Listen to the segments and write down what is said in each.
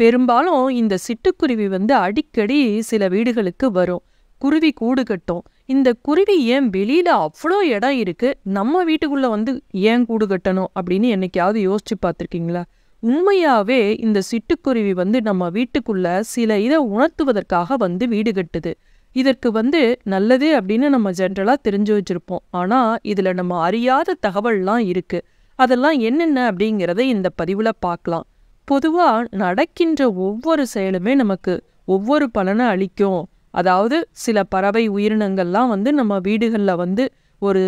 பெரும்பாலும் இந்த சிட்டுக்குருவி வந்து அடிக்கடி சில வீடுகளுக்கு வரும் குருவி கூடு கட்டும் இந்த குருவி ஏன் வெளியில் அவ்வளோ இடம் இருக்கு நம்ம வீட்டுக்குள்ள வந்து ஏன் கூடு கட்டணும் அப்படின்னு என்னைக்காவது யோசிச்சு பார்த்துருக்கீங்களா உண்மையாவே இந்த சிட்டுக்குருவி வந்து நம்ம வீட்டுக்குள்ள சில இதை உணர்த்துவதற்காக வந்து வீடு கட்டுது இதற்கு வந்து நல்லது அப்படின்னு நம்ம ஜென்ரலாக தெரிஞ்சு வச்சுருப்போம் ஆனால் இதில் நம்ம அறியாத தகவல்லாம் இருக்குது அதெல்லாம் என்னென்ன அப்படிங்கிறத இந்த பதிவில் பார்க்கலாம் பொதுவாக நடக்கின்ற ஒவ்வொரு செயலுமே நமக்கு ஒவ்வொரு பலனை அளிக்கும் அதாவது சில பறவை உயிரினங்கள்லாம் வந்து நம்ம வீடுகளில் வந்து ஒரு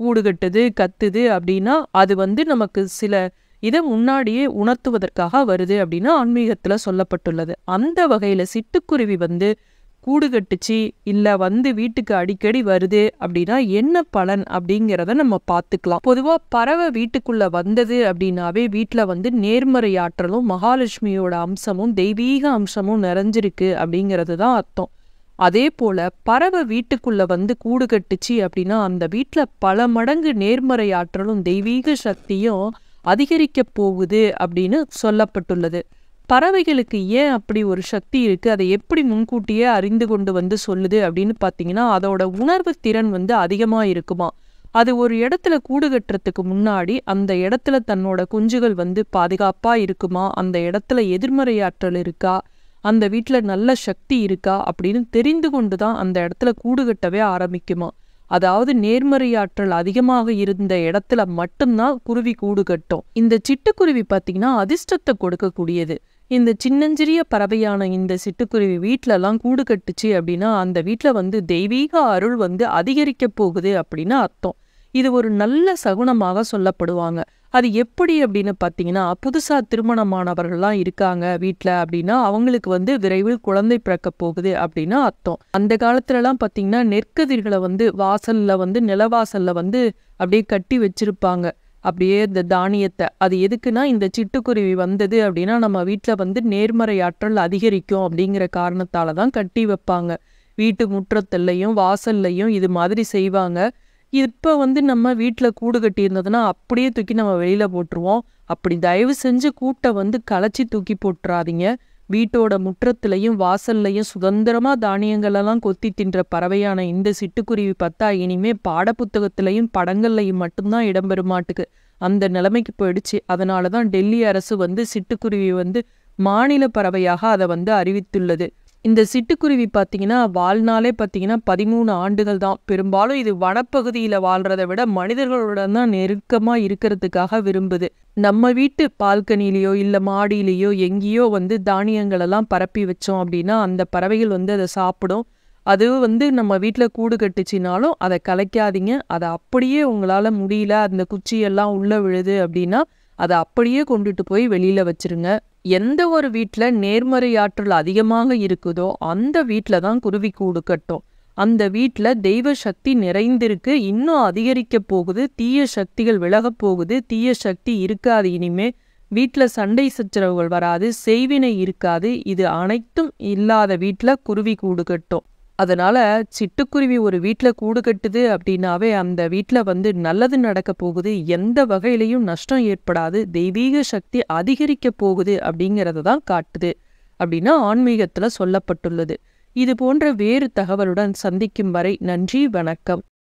கூடு கட்டுது கத்துது அப்படின்னா அது வந்து நமக்கு சில இதை முன்னாடியே உணர்த்துவதற்காக வருது அப்படின்னா ஆன்மீகத்தில் சொல்லப்பட்டுள்ளது அந்த வகையில் சிட்டுக்குருவி வந்து கூடு கட்டுச்சு இல்லை வந்து வீட்டுக்கு அடிக்கடி வருது அப்படின்னா என்ன பலன் அப்படிங்கிறத நம்ம பார்த்துக்கலாம் பொதுவாக பறவை வீட்டுக்குள்ளே வந்தது அப்படின்னாவே வீட்டில் வந்து நேர்மறை ஆற்றலும் மகாலட்சுமியோட அம்சமும் தெய்வீக அம்சமும் நிறைஞ்சிருக்கு அப்படிங்கிறது தான் அர்த்தம் அதே போல் பறவை வீட்டுக்குள்ளே வந்து கூடு கட்டுச்சு அப்படின்னா அந்த வீட்டில் பல மடங்கு நேர்மறை ஆற்றலும் தெய்வீக சக்தியும் அதிகரிக்கப் போகுது அப்படின்னு சொல்லப்பட்டுள்ளது பறவைகளுக்கு ஏன் அப்படி ஒரு சக்தி இருக்குது அதை எப்படி முன்கூட்டியே அறிந்து கொண்டு வந்து சொல்லுது அப்படின்னு பார்த்தீங்கன்னா அதோட உணர்வு திறன் வந்து அதிகமாக இருக்குமா அது ஒரு இடத்துல கூடு கட்டுறதுக்கு முன்னாடி அந்த இடத்துல தன்னோட குஞ்சுகள் வந்து பாதுகாப்பாக இருக்குமா அந்த இடத்துல எதிர்மறையாற்றல் இருக்கா அந்த வீட்டில் நல்ல சக்தி இருக்கா அப்படின்னு தெரிந்து கொண்டு தான் அந்த இடத்துல கூடு கட்டவே ஆரம்பிக்குமா அதாவது நேர்மறையாற்றல் அதிகமாக இருந்த இடத்துல மட்டும்தான் குருவி கூடு கட்டும் இந்த சிட்டுக்குருவி பார்த்தீங்கன்னா அதிர்ஷ்டத்தை கொடுக்கக்கூடியது இந்த சின்னஞ்சிறிய பறவையான இந்த சிட்டுக்குருவி வீட்டிலலாம் கூடு கட்டுச்சு அப்படின்னா அந்த வீட்டில் வந்து தெய்வீக அருள் வந்து அதிகரிக்க போகுது அப்படின்னு அர்த்தம் இது ஒரு நல்ல சகுனமாக சொல்லப்படுவாங்க அது எப்படி அப்படின்னு பார்த்தீங்கன்னா புதுசாக திருமணமானவர்கள்லாம் இருக்காங்க வீட்டில் அப்படின்னா அவங்களுக்கு வந்து விரைவில் குழந்தை பிறக்க போகுது அப்படின்னு அர்த்தம் அந்த காலத்துலலாம் பார்த்தீங்கன்னா நெற்கதிர்களை வந்து வாசலில் வந்து நிலவாசலில் வந்து அப்படியே கட்டி வச்சிருப்பாங்க அப்படியே இந்த தானியத்தை அது எதுக்குன்னா இந்த சிட்டுக்குருவி வந்தது அப்படின்னா நம்ம வீட்டில் வந்து நேர்மறை ஆற்றல் அதிகரிக்கும் அப்படிங்கிற காரணத்தால் தான் கட்டி வைப்பாங்க வீட்டு முற்றத்துலையும் வாசல்லையும் இது மாதிரி செய்வாங்க இப்போ வந்து நம்ம வீட்டில் கூடு கட்டி இருந்ததுன்னா அப்படியே தூக்கி நம்ம வெளியில் போட்டுருவோம் அப்படி தயவு செஞ்சு கூட்டை வந்து களைச்சி தூக்கி போட்டுறாதீங்க வீட்டோட முற்றத்திலையும் வாசல்லையும் சுதந்திரமாக தானியங்களெல்லாம் கொத்தி தின்ற பறவையான இந்த சிட்டுக்குருவி பார்த்தா இனிமே பாடப்புத்தகத்திலையும் படங்கள்லையும் மட்டும்தான் இடம்பெறுமாட்டுக்கு அந்த நிலைமைக்கு போயிடுச்சு அதனால தான் டெல்லி அரசு வந்து சிட்டுக்குருவி வந்து மாநில பறவையாக அதை வந்து அறிவித்துள்ளது இந்த சிட்டுக்குருவி பார்த்தீங்கன்னா வாழ்நாளே பார்த்தீங்கன்னா பதிமூணு ஆண்டுகள் தான் பெரும்பாலும் இது வனப்பகுதியில் வாழ்கிறத விட மனிதர்களுடன் தான் நெருக்கமாக இருக்கிறதுக்காக விரும்புது நம்ம வீட்டு பால்கனிலேயோ இல்லை மாடியிலேயோ எங்கேயோ வந்து தானியங்களெல்லாம் பரப்பி வச்சோம் அப்படின்னா அந்த பறவைகள் வந்து அதை சாப்பிடும் அது வந்து நம்ம வீட்டில் கூடு கட்டுச்சினாலும் அதை கலைக்காதீங்க அதை அப்படியே உங்களால் முடியல அந்த குச்சியெல்லாம் உள்ளே விழுது அப்படின்னா அதை அப்படியே கொண்டுட்டு போய் வெளியில் வச்சுருங்க எந்த ஒரு வீட்டில் நேர்மறை ஆற்றல் அதிகமாக இருக்குதோ அந்த வீட்டில் தான் குருவி கூடு கட்டும் அந்த வீட்டில் தெய்வ சக்தி நிறைந்திருக்கு இன்னும் அதிகரிக்க போகுது தீய சக்திகள் விலகப் போகுது தீய சக்தி இருக்காது இனிமே வீட்டில் சண்டை சச்சரவுகள் வராது செய்வினை இருக்காது இது அனைத்தும் இல்லாத வீட்டில் குருவி கூடு கட்டும் அதனால் சிட்டுக்குருவி ஒரு வீட்டில் கூடு கட்டுது அப்படின்னாவே அந்த வீட்டில் வந்து நல்லது நடக்க போகுது எந்த வகையிலையும் நஷ்டம் ஏற்படாது தெய்வீக சக்தி அதிகரிக்க போகுது அப்படிங்கிறத தான் காட்டுது அப்படின்னா ஆன்மீகத்தில் சொல்லப்பட்டுள்ளது இது போன்ற வேறு தகவலுடன் சந்திக்கும் வரை நன்றி வணக்கம்